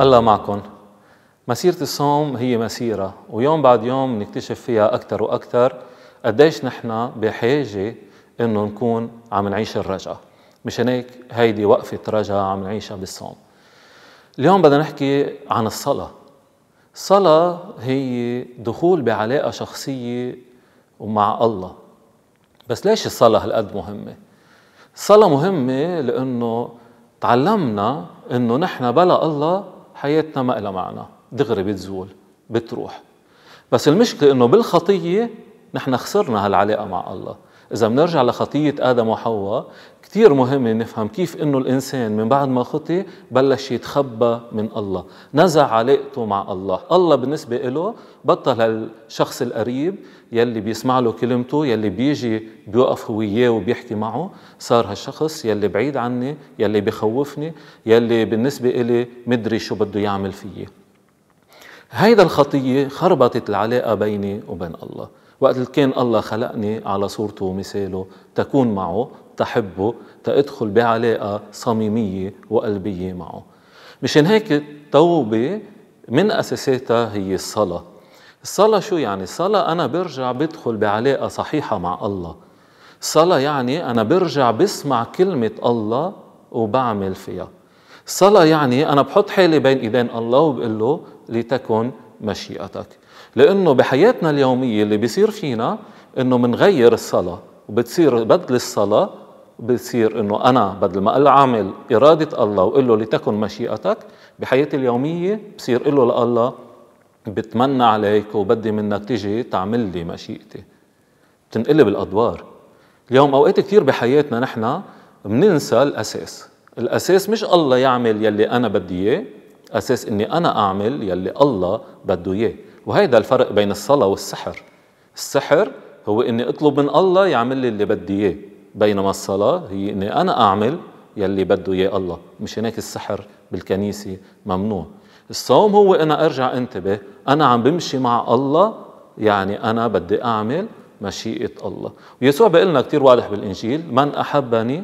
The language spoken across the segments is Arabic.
الله معكم مسيرة الصوم هي مسيرة ويوم بعد يوم نكتشف فيها أكثر وأكثر قديش نحن بحاجة إنه نكون عم نعيش الرجعة مشان هيك هيدي وقفة رجعة عم نعيشها بالصوم اليوم بدنا نحكي عن الصلاة الصلاة هي دخول بعلاقة شخصية ومع الله بس ليش الصلاة هالقد مهمة؟ الصلاة مهمة لأنه تعلمنا أنه نحن بلا الله حياتنا ما لها معنى دغري بتزول بتروح بس المشكله انه بالخطيه نحن خسرنا هالعلاقه مع الله إذا بنرجع لخطية آدم وحواء كثير مهم نفهم كيف انه الانسان من بعد ما خطي بلش يتخبى من الله، نزع علاقته مع الله، الله بالنسبه له بطل الشخص القريب يلي بيسمع له كلمته يلي بيجي بيوقف هو وياه وبيحكي معه، صار هالشخص يلي بعيد عني، يلي بخوفني، يلي بالنسبه إلي مدري شو بده يعمل فيي. هيدا الخطيه خربطت العلاقه بيني وبين الله. وقت كان الله خلقني على صورته ومثاله تكون معه تحبه تأدخل بعلاقة صميمية وقلبية معه مشان هيك التوبة من أساساتها هي الصلاة الصلاة شو يعني؟ الصلاة أنا برجع بدخل بعلاقة صحيحة مع الله الصلاة يعني أنا برجع بسمع كلمة الله وبعمل فيها الصلاة يعني أنا بحط حالي بين إيدين الله وبقول له لتكن مشيئتك لانه بحياتنا اليوميه اللي بيصير فينا انه منغير الصلاه وبتصير بدل الصلاه بتصير انه انا بدل ما اعمل عامل اراده الله واقول له لتكن مشيئتك بحياتي اليوميه بصير اقول له لله بتمنى عليك وبدي منك تيجي تعمل لي مشيئتي بتنقلب الادوار اليوم اوقات كثير بحياتنا نحن بننسى الاساس الاساس مش الله يعمل يلي انا بدي اياه اساس اني انا اعمل يلي الله بده اياه وهيدا الفرق بين الصلاة والسحر السحر هو اني اطلب من الله يعمل لي اللي بدي اياه بينما الصلاة هي اني انا اعمل يلي بده اياه الله مش هناك السحر بالكنيسة ممنوع الصوم هو انا ارجع انتبه انا عم بمشي مع الله يعني انا بدي اعمل مشيئة الله ويسوع بيقول لنا كثير واضح بالإنجيل من أحبني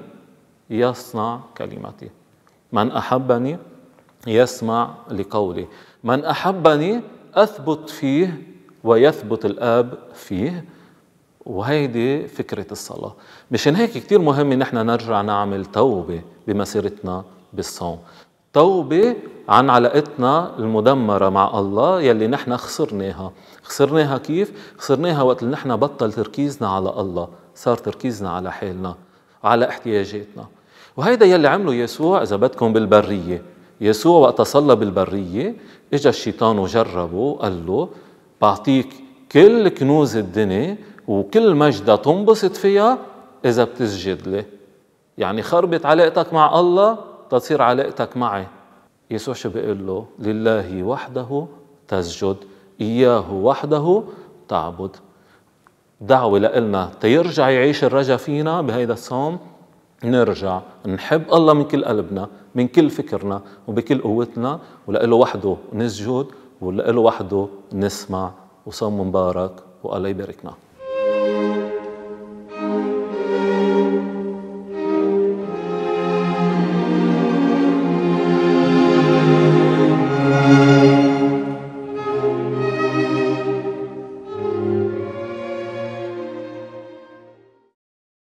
يصنع كلمتي من أحبني يسمع لقولي من أحبني أثبت فيه ويثبت الآب فيه وهيدي فكرة الصلاة مشان هيك كتير مهم نحن نرجع نعمل توبة بمسيرتنا بالصوم توبة عن علاقتنا المدمرة مع الله يلي نحن خسرناها خسرناها كيف؟ خسرناها وقت اللي نحن بطل تركيزنا على الله صار تركيزنا على حالنا وعلى احتياجاتنا وهيدا يلي عمله يسوع إذا بدكم بالبرية يسوع وقت صلى بالبرية اجى الشيطان وجربه قال له بعطيك كل كنوز الدنيا وكل مجدة تنبسط فيها إذا بتسجد لي يعني خربت علاقتك مع الله تتصير علاقتك معي يسوع شو بيقول له لله وحده تسجد إياه وحده تعبد دعوة لإلنا تيرجع يعيش الرجا فينا بهيدا الصوم نرجع نحب الله من كل قلبنا من كل فكرنا وبكل قوتنا ولإله وحده نسجد ولإله وحده نسمع وصوم مبارك والله يباركنا